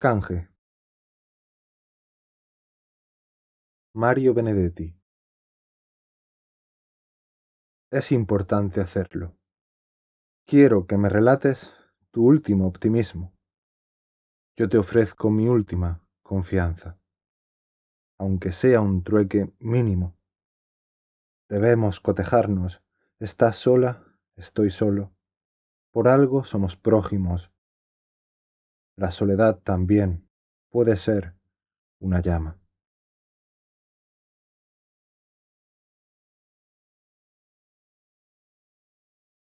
canje Mario Benedetti Es importante hacerlo. Quiero que me relates tu último optimismo. Yo te ofrezco mi última confianza, aunque sea un trueque mínimo. Debemos cotejarnos. Estás sola, estoy solo. Por algo somos prójimos, la soledad también puede ser una llama.